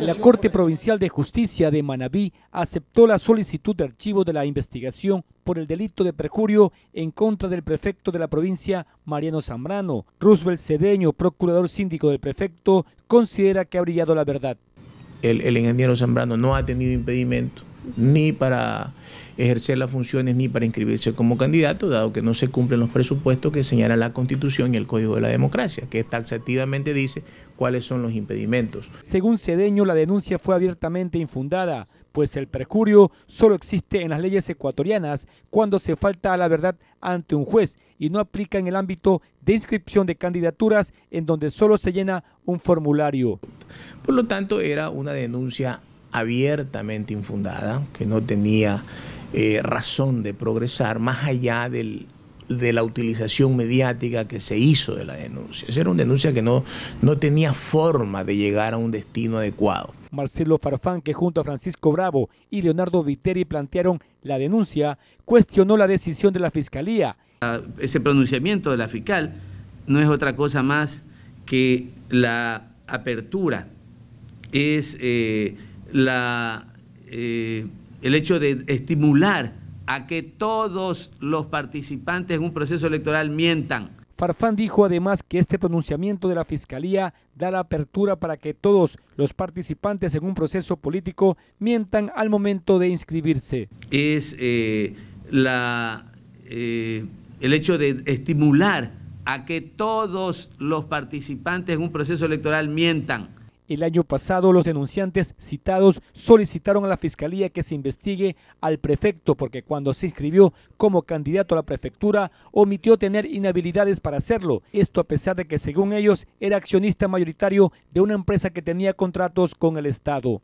La Corte Provincial de Justicia de Manabí aceptó la solicitud de archivo de la investigación por el delito de perjurio en contra del prefecto de la provincia, Mariano Zambrano. Roosevelt Cedeño, procurador síndico del prefecto, considera que ha brillado la verdad. El, el ingeniero Zambrano no ha tenido impedimento ni para ejercer las funciones ni para inscribirse como candidato, dado que no se cumplen los presupuestos que señala la Constitución y el Código de la Democracia, que taxativamente dice cuáles son los impedimentos. Según Cedeño, la denuncia fue abiertamente infundada, pues el percurio solo existe en las leyes ecuatorianas cuando se falta a la verdad ante un juez y no aplica en el ámbito de inscripción de candidaturas en donde solo se llena un formulario. Por lo tanto, era una denuncia abiertamente infundada, que no tenía eh, razón de progresar más allá del, de la utilización mediática que se hizo de la denuncia. Esa era una denuncia que no, no tenía forma de llegar a un destino adecuado. Marcelo Farfán, que junto a Francisco Bravo y Leonardo Viteri plantearon la denuncia, cuestionó la decisión de la Fiscalía. Ese pronunciamiento de la fiscal no es otra cosa más que la apertura, es eh, eh, el hecho de estimular a que todos los participantes en un proceso electoral mientan. Farfán dijo además que este pronunciamiento de la Fiscalía da la apertura para que todos los participantes en un proceso político mientan al momento de inscribirse. Es eh, la, eh, el hecho de estimular a que todos los participantes en un proceso electoral mientan. El año pasado los denunciantes citados solicitaron a la Fiscalía que se investigue al prefecto porque cuando se inscribió como candidato a la prefectura omitió tener inhabilidades para hacerlo. Esto a pesar de que según ellos era accionista mayoritario de una empresa que tenía contratos con el Estado.